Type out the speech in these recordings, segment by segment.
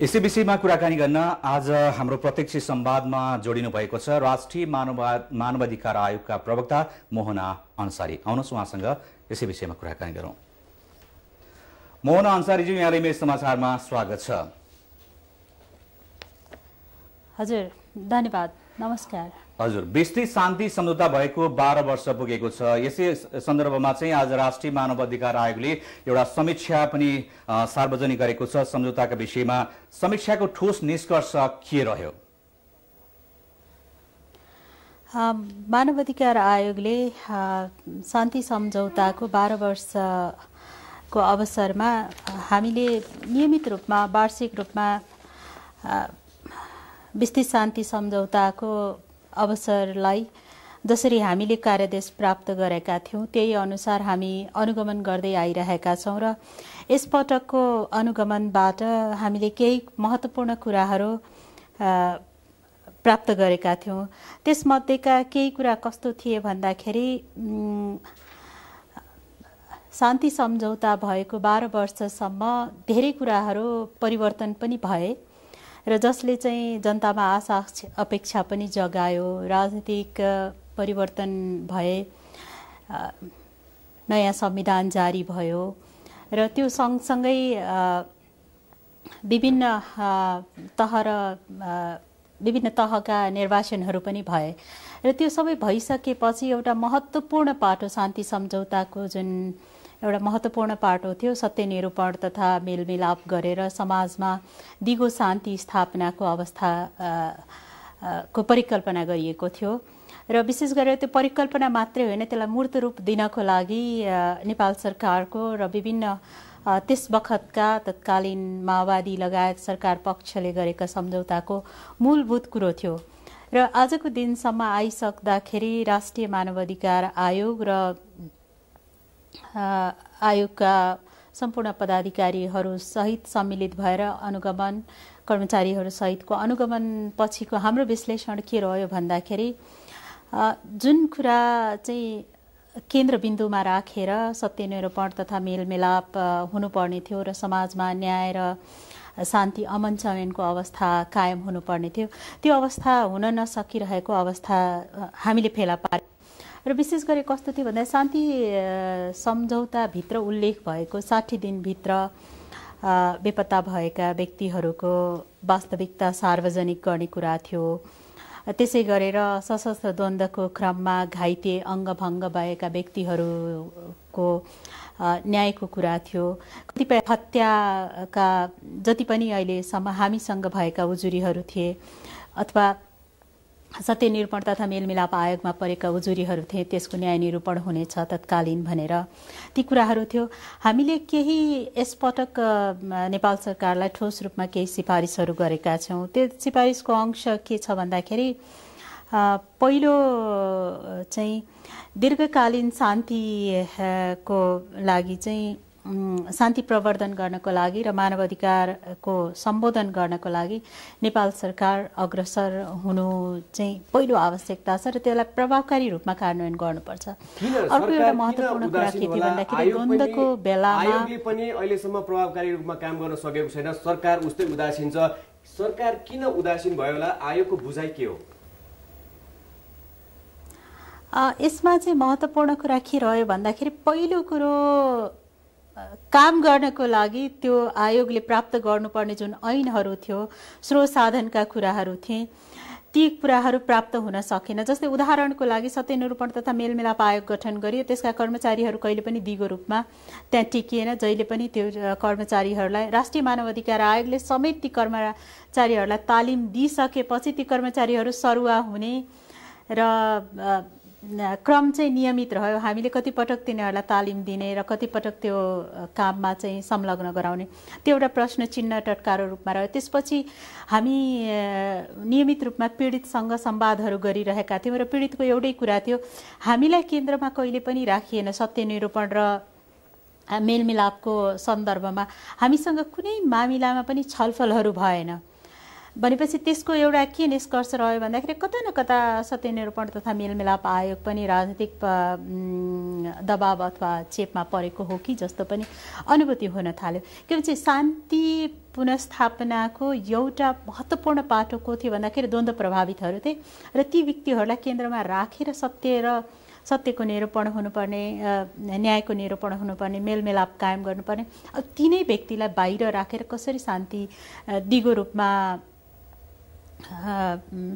यसै विषयमा कुराकानी गर्न आज हाम्रो प्रत्यक्ष संवादमा जोडिनु भएको छ राष्ट्रिय मानवाधिकार आयोगका प्रवक्ता मोहना अन्सारी आउनुहोस् उहाँसँग यसै विषयमा कुराकानी गरौँ मोहना अन्सारीज्यू यहाँलाई मेरो समाचारमा स्वागत छ हजुर धन्यवाद नमस्कार हजुर विस्तृत शान्ति सम्झौता भएको बाह्र वर्ष पुगेको छ यसै सन्दर्भमा चाहिँ आज राष्ट्रिय मानव अधिकार आयोगले एउटा समीक्षा पनि सार्वजनिक गरेको छ सम्झौताका विषयमा समीक्षाको ठोस निष्कर्ष के रह्यो मानव अधिकार आयोगले शान्ति सम्झौताको बाह्र वर्षको अवसरमा हामीले नियमित रूपमा वार्षिक रूपमा विस्तृत शान्ति सम्झौताको अवसरलाई जसरी हामीले कार्यदेश प्राप्त गरेका थियौँ त्यही अनुसार हामी अनुगमन गर्दै आइरहेका छौँ र यसपटकको अनुगमनबाट हामीले केही महत्त्वपूर्ण कुराहरू प्राप्त गरेका थियौँ त्यसमध्येका केही कुरा कस्तो थिए भन्दाखेरि शान्ति सम्झौता भएको बाह्र वर्षसम्म धेरै कुराहरू परिवर्तन पनि भए र जसले चाहिँ जनतामा आशा अपेक्षा पनि जगायो राजनीतिक परिवर्तन भए नयाँ संविधान जारी भयो र त्यो सँगसँगै विभिन्न तह र विभिन्न तहका निर्वाचनहरू पनि भए र त्यो सबै भइसकेपछि एउटा महत्त्वपूर्ण पाटो शान्ति सम्झौताको जुन एउटा महत्त्वपूर्ण पाठ हो त्यो सत्य तथा मेलमिलाप गरेर समाजमा दिगो शान्ति स्थापनाको अवस्था को परिकल्पना गरिएको थियो र विशेष गरेर त्यो परिकल्पना मात्रै होइन त्यसलाई मूर्त रूप दिनको लागि नेपाल सरकारको र विभिन्न त्यस बखतका तत्कालीन माओवादी लगायत सरकार पक्षले गरेका सम्झौताको मूलभूत कुरो थियो र आजको दिनसम्म आइसक्दाखेरि राष्ट्रिय मानवाधिकार आयोग र आयोगका सम्पूर्ण पदाधिकारीहरूसहित सम्मिलित भएर अनुगमन कर्मचारीहरूसहितको अनुगमन पछिको हाम्रो विश्लेषण के रह्यो भन्दाखेरि जुन कुरा चाहिँ केन्द्रबिन्दुमा राखेर रा, सत्यनिरूपण तथा मेलमिलाप हुनुपर्ने थियो र समाजमा न्याय र शान्ति अमन चयनको अवस्था कायम हुनुपर्ने थियो त्यो अवस्था हुन नसकिरहेको अवस्था हामीले फेला पार्यो र विशेष गरी कस्तो थियो भन्दा शान्ति सम्झौताभित्र उल्लेख भएको साठी दिनभित्र बेपत्ता भएका व्यक्तिहरूको वास्तविकता सार्वजनिक गर्ने कुरा थियो त्यसै गरेर सशस्त्र द्वन्द्वको क्रममा घाइते अङ्गभङ्ग भएका व्यक्तिहरूको न्यायको कुरा थियो कतिपय हत्याका जति पनि अहिलेसम्म हामीसँग भएका उजुरीहरू थिए अथवा सत्य निरूपण तथा मेलमिलाप आयोगमा परेका उजुरीहरू थिए त्यसको न्याय निरूपण हुनेछ तत्कालीन भनेर ती कुराहरू थियो हामीले केही यसपटक नेपाल सरकारलाई ठोस रूपमा केही सिफारिसहरू गरेका छौँ त्यो सिफारिसको अंश के छ भन्दाखेरि पहिलो चाहिँ दीर्घकालीन शान्तिको लागि चाहिँ शान्ति प्रवर्धन गर्नको लागि र मानव अधिकारको सम्बोधन गर्नको लागि नेपाल सरकार अग्रसर हुनु चाहिँ पहिलो आवश्यकता छ र त्यसलाई प्रभावकारी रूपमा कार्यान्वयन गर्नुपर्छ अर्को एउटा महत्त्वपूर्ण कुरा के थियो भन्दाखेरि द्वन्द्वको बेलामा पनि अहिलेसम्म प्रभावकारी रूपमा काम गर्न सकेको छैन सरकार उस्तै उदासीन छ सरकार किन उदासीन भयो होला आयोगको बुझाइ के हो यसमा चाहिँ महत्त्वपूर्ण कुरा के रह्यो भन्दाखेरि पहिलो कुरो काम गर्नको लागि त्यो आयोगले प्राप्त गर्नुपर्ने जुन ऐनहरू थियो स्रोत साधनका कुराहरू थिए ती कुराहरू प्राप्त हुन सकेन जस्तै उदाहरणको लागि सत्यनिरूपण तथा मेलमिलाप आयोग गठन गरियो त्यसका कर्मचारीहरू कहिले पनि दिगो रूपमा त्यहाँ टिकिएन जहिले पनि त्यो कर्मचारीहरूलाई राष्ट्रिय मानव अधिकार आयोगले समेत ती कर्मचारीहरूलाई तालिम दिइसकेपछि ती कर्मचारीहरू सरुवा हुने र क्रम चाहिँ नियमित रह्यो हामीले कतिपटक तिनीहरूलाई तालिम दिने र कतिपटक त्यो काममा चाहिँ संलग्न गराउने त्यो एउटा प्रश्न चिन्ह टटकारो रूपमा रह्यो त्यसपछि हामी नियमित रूपमा पीडितसँग सम्वादहरू गरिरहेका थियौँ र पीडितको एउटै कुरा थियो हामीलाई केन्द्रमा कहिले पनि राखिएन सत्यनिरूपण र मेलमिलापको सन्दर्भमा हामीसँग कुनै मामिलामा पनि छलफलहरू भएन भनेपछि त्यसको एउटा के निष्कर्ष रह्यो भन्दाखेरि कता न कता सत्यनिरूपण तथा मेलमिलाप आयोग पनि राजनीतिक दबाव अथवा चेपमा परेको हो कि जस्तो पनि अनुभूति हुन थाल्यो भन्छ शान्ति पुनस्थापनाको एउटा महत्त्वपूर्ण पाटो को थियो भन्दाखेरि द्वन्द्व प्रभावितहरू थिए र ती व्यक्तिहरूलाई केन्द्रमा राखेर सत्य र सत्यको निरूपण हुनुपर्ने न्यायको निरूपण हुनुपर्ने मेलमिलाप कायम गर्नुपर्ने अब तिनै व्यक्तिलाई बाहिर राखेर कसरी शान्ति दिगो रूपमा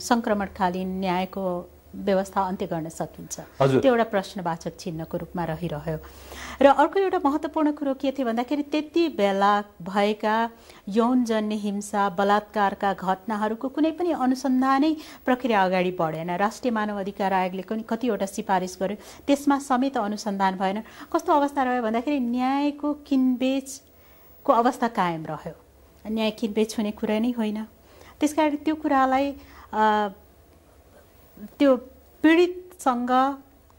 सङ्क्रमणकालीन न्यायको व्यवस्था अन्त्य गर्न सकिन्छ त्यो एउटा प्रश्नवाचक चिन्हको रूपमा रहिरह्यो र अर्को एउटा महत्त्वपूर्ण कुरो के थियो भन्दाखेरि त्यति बेला भएका यौनजन्य हिंसा बलात्कारका घटनाहरूको कुनै पनि अनुसन्धानै प्रक्रिया अगाडि बढेन राष्ट्रिय मानव अधिकार आयोगले पनि कतिवटा सिफारिस गर्यो त्यसमा समेत अनुसन्धान भएन कस्तो अवस्था रह्यो भन्दाखेरि न्यायको किनबेचको अवस्था कायम रह्यो न्याय किनबेच हुने कुरा नै होइन त्यस कारण त्यो कुरालाई त्यो पीडितसँग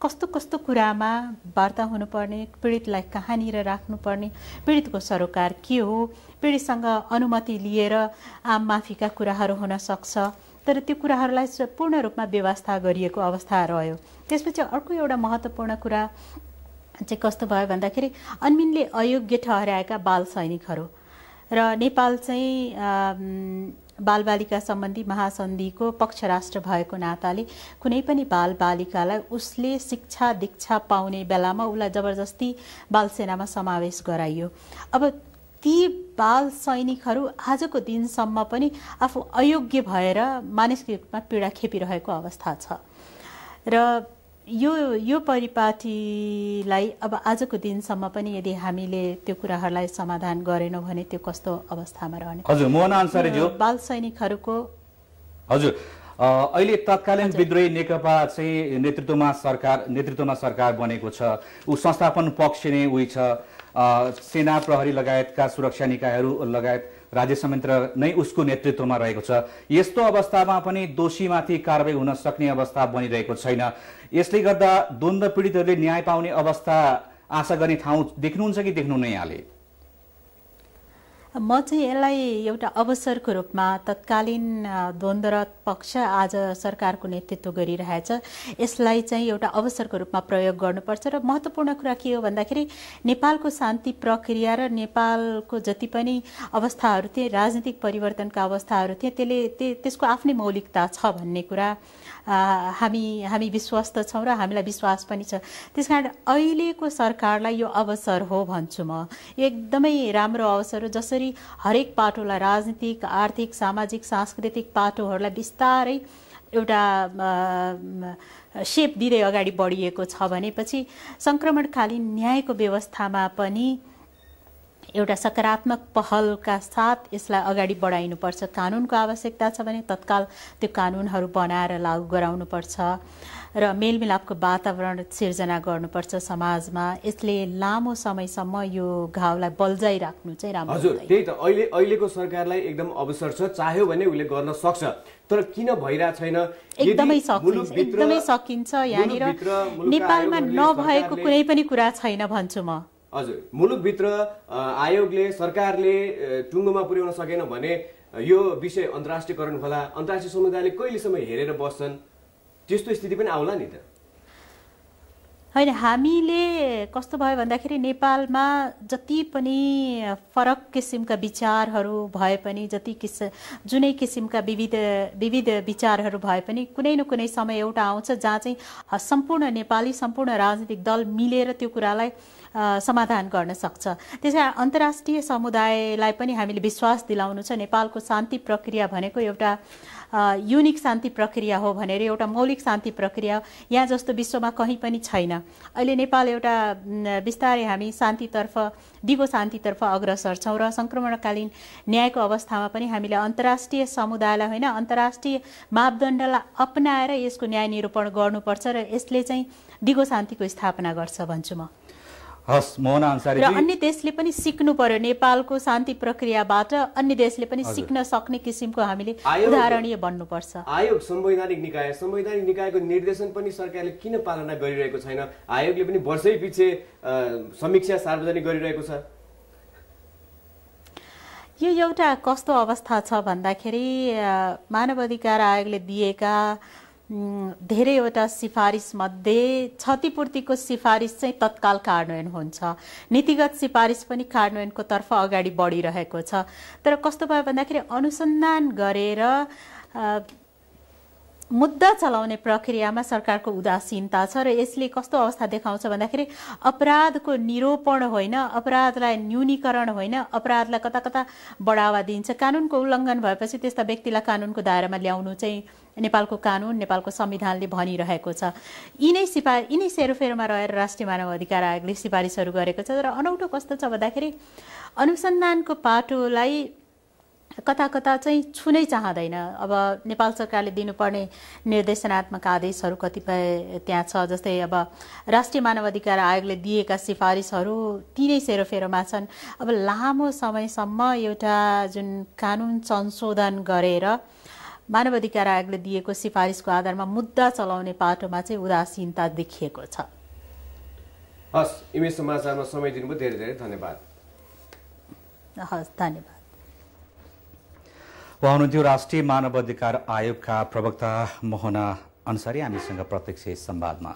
कस्तो कस्तो कुरामा वार्ता हुनुपर्ने पीडितलाई कहाँनिर राख्नुपर्ने पीडितको सरोकार के हो पीडितसँग अनुमति लिएर आम माफीका कुराहरू हुनसक्छ तर त्यो कुराहरूलाई पूर्ण रूपमा व्यवस्था गरिएको अवस्था रह्यो त्यसपछि अर्को एउटा महत्त्वपूर्ण कुरा चाहिँ कस्तो भयो भन्दाखेरि अन्मिनले अयोग्य ठहराएका बाल सैनिकहरू र नेपाल चाहिँ बालबालिका सम्बन्धी महासन्धिको पक्ष राष्ट्र भएको नाताले कुनै पनि बालबालिकालाई उसले शिक्षा दीक्षा पाउने बेलामा उसलाई जबरजस्ती बालसेनामा समावेश गराइयो अब ती बाल सैनिकहरू आजको दिनसम्म पनि आफू अयोग्य भएर मानसिक रूपमा पीडा खेपिरहेको अवस्था छ र यो यो परिपाटीलाई अब आजको दिनसम्म पनि यदि हामीले त्यो कुराहरूलाई समाधान गरेनौँ भने त्यो कस्तो अवस्थामा रहने हजुर मोहन अन्सारीज्यू बाल सैनिकहरूको हजुर अहिले तत्कालीन विद्रोही नेकपा चाहिँ नेतृत्वमा सरकार नेतृत्वमा सरकार बनेको छ ऊ संस्थापन पक्ष नै उही छ सेना प्रहरी लगायतका सुरक्षा निकायहरू लगायत राज्य संयन्त्र नै उसको नेतृत्वमा रहेको छ यस्तो अवस्थामा पनि दोषीमाथि कारवाही हुन सक्ने अवस्था बनिरहेको छैन यसले गर्दा द्वन्द्व पीडितहरूले न्याय पाउने अवस्था आशा गर्ने ठाउँ देख्नुहुन्छ कि देख्नु नै यहाँले म चाहिँ यसलाई एउटा अवसरको रूपमा तत्कालीन द्वन्द्वरत पक्ष आज सरकारको नेतृत्व गरिरहेछ यसलाई चाहिँ एउटा अवसरको रूपमा प्रयोग गर्नुपर्छ र महत्त्वपूर्ण कुरा के हो भन्दाखेरि नेपालको शान्ति प्रक्रिया र नेपालको जति पनि अवस्थाहरू थिए राजनीतिक परिवर्तनका अवस्थाहरू थिए त्यसले त्यसको आफ्नै मौलिकता छ भन्ने कुरा हामी हामी विश्वस्त छौँ र हामीलाई विश्वास पनि छ त्यस कारण अहिलेको सरकारलाई यो अवसर हो भन्छु म एकदमै राम्रो अवसर हो जसरी हरेक पाटोलाई राजनीतिक आर्थिक सामाजिक सांस्कृतिक पाटोहरूलाई बिस्तारै एउटा सेप दिँदै अगाडि बढिएको छ भनेपछि सङ्क्रमणकालीन न्यायको व्यवस्थामा पनि एउटा सकारात्मक पहलका साथ यसलाई अगाडि बढाइनुपर्छ कानुनको आवश्यकता छ भने तत्काल त्यो कानुनहरू बनाएर लागू गराउनुपर्छ र मेलमिलापको वातावरण सिर्जना गर्नुपर्छ समाजमा यसले लामो समयसम्म यो घाउलाई राख्नु चाहिँ राम्रो हजुर त्यही त अहिले अहिलेको सरकारलाई एकदम अवसर छ चाह्यो भने उसले गर्न सक्छ तर किन भइरहेको छैन एकदमै सकिन्छ एकदमै सकिन्छ यहाँनिर नेपालमा नभएको कुनै पनि कुरा छैन भन्छु म हजुर मुलुकभित्र आयोगले सरकारले टुङ्गोमा पुर्याउन सकेन भने यो विषय अन्तर्राष्ट्रियकरण होला अन्तर्राष्ट्रिय समुदायले कहिलेसम्म हेरेर बस्छन् त्यस्तो स्थिति पनि आउला नि त होइन हामीले कस्तो भयो भन्दाखेरि नेपालमा जति पनि फरक किसिमका विचारहरू भए पनि जति किस जुनै किसिमका विविध विविध विचारहरू भए पनि कुनै न कुनै समय एउटा आउँछ जहाँ चाहिँ सम्पूर्ण नेपाली सम्पूर्ण राजनीतिक दल मिलेर त्यो कुरालाई समाधान गर्न सक्छ त्यसै अन्तर्राष्ट्रिय समुदायलाई पनि हामीले विश्वास दिलाउनु छ नेपालको शान्ति प्रक्रिया भनेको एउटा युनिक शान्ति प्रक्रिया हो भनेर एउटा मौलिक शान्ति प्रक्रिया यहाँ जस्तो विश्वमा कहीँ पनि छैन अहिले नेपाल एउटा बिस्तारै हामी शान्तितर्फ दिगो शान्तितर्फ अग्रसर छौँ र सङ्क्रमणकालीन न्यायको अवस्थामा पनि हामीले अन्तर्राष्ट्रिय समुदायलाई होइन अन्तर्राष्ट्रिय मापदण्डलाई अपनाएर यसको न्याय निरूपण गर्नुपर्छ र यसले चाहिँ दिगो शान्तिको स्थापना गर्छ भन्छु म हस् मोहन अन्सारी र अन्य देशले पनि सिक्नु पर्यो नेपालको शान्ति प्रक्रियाबाट अन्य देशले पनि सिक्न सक्ने किसिमको हामीले उदाहरणीय बन्नुपर्छ आयोग संवैधानिक निकाय संवैधानिक निकायको निर्देशन पनि सरकारले किन पालना गरिरहेको छैन आयोगले पनि वर्षै पछि समीक्षा सार्वजनिक गरिरहेको छ यो एउटा कस्तो अवस्था छ भन्दाखेरि मानव अधिकार आयोगले दिएका धेरैवटा सिफारिसमध्ये क्षतिपूर्तिको सिफारिस चाहिँ तत्काल कार्यान्वयन हुन्छ नीतिगत सिफारिस पनि कार्यान्वयनको तर्फ अगाडि बढिरहेको छ तर कस्तो भयो भन्दाखेरि अनुसन्धान गरेर मुद्दा चलाउने प्रक्रियामा सरकारको उदासीनता छ र यसले कस्तो अवस्था देखाउँछ भन्दाखेरि अपराधको निरूपण होइन अपराधलाई न्यूनीकरण होइन अपराधलाई कता कता बढावा दिन्छ कानुनको उल्लङ्घन भएपछि त्यस्ता व्यक्तिलाई कानुनको दायरामा ल्याउनु चाहिँ नेपालको कानुन नेपालको संविधानले भनिरहेको छ यिनै सिपा यिनै सेरोफेरोमा रहेर राष्ट्रिय मानव अधिकार आयोगले सिफारिसहरू गरेको छ तर अनौठो कस्तो छ भन्दाखेरि अनुसन्धानको पाटोलाई कता कता चाहिँ छुनै चाहँदैन अब नेपाल सरकारले दिनुपर्ने निर्देशनात्मक आदेशहरू कतिपय त्यहाँ छ जस्तै अब राष्ट्रिय मानवाधिकार आयोगले दिएका सिफारिसहरू तिनै सेरोफेरोमा छन् अब लामो समयसम्म एउटा जुन कानुन संशोधन गरेर मानवाधिकार आयोगले दिएको सिफारिसको आधारमा मुद्दा चलाउने पाटोमा चाहिँ उदासीनता देखिएको छ हस् समाचारमा समय दिनुभयो धेरै धेरै धन्यवाद हस् धन्यवाद हुनुहुन्थ्यो राष्ट्रिय मानव अधिकार आयोगका प्रवक्ता मोहना अनुसारी हामीसँग प्रत्यक्ष संवादमा